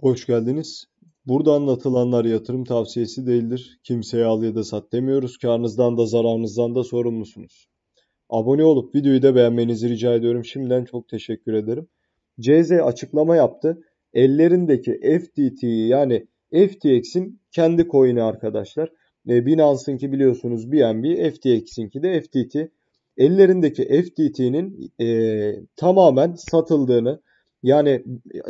Hoş geldiniz. Burada anlatılanlar yatırım tavsiyesi değildir. Kimseye al ya da sat demiyoruz. Karnınızdan da zararınızdan da sorumlusunuz. Abone olup videoyu da beğenmenizi rica ediyorum. Şimdiden çok teşekkür ederim. CZ açıklama yaptı. Ellerindeki FTT'yi yani FTX'in kendi coin'i arkadaşlar. E, ki biliyorsunuz BNB, FTX'inki de FTT. Ellerindeki FTT'nin e, tamamen satıldığını yani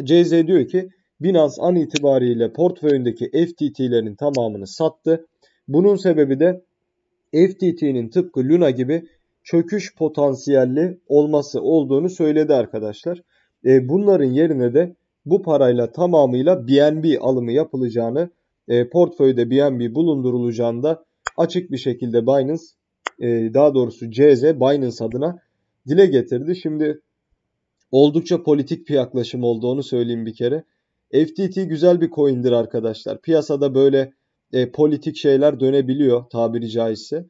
CZ diyor ki Binance an itibariyle portföyündeki FTT'lerin tamamını sattı. Bunun sebebi de FTT'nin tıpkı Luna gibi çöküş potansiyelli olması olduğunu söyledi arkadaşlar. E, bunların yerine de bu parayla tamamıyla BNB alımı yapılacağını, e, portföyde BNB bulundurulacağını da açık bir şekilde Binance, e, daha doğrusu CZ Binance adına dile getirdi. Şimdi oldukça politik bir yaklaşım olduğunu söyleyeyim bir kere. FTT güzel bir coin'dir arkadaşlar. Piyasada böyle e, politik şeyler dönebiliyor tabiri caizse.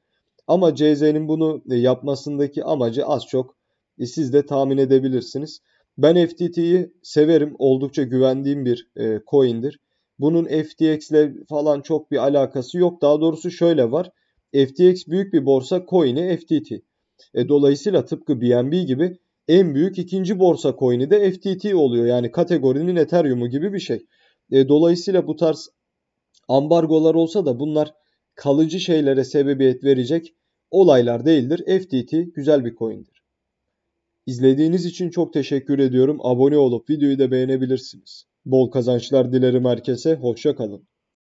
Ama CZ'nin bunu e, yapmasındaki amacı az çok e, siz de tahmin edebilirsiniz. Ben FTT'yi severim. Oldukça güvendiğim bir e, coin'dir. Bunun FTX'le falan çok bir alakası yok. Daha doğrusu şöyle var. FTX büyük bir borsa, coin'i FTT. E, dolayısıyla tıpkı BNB gibi en büyük ikinci borsa coin'i de FTT oluyor. Yani kategorinin Ethereum'u gibi bir şey. E, dolayısıyla bu tarz ambargolar olsa da bunlar kalıcı şeylere sebebiyet verecek olaylar değildir. FTT güzel bir coin'dir. İzlediğiniz için çok teşekkür ediyorum. Abone olup videoyu da beğenebilirsiniz. Bol kazançlar dilerim herkese. Hoşça kalın.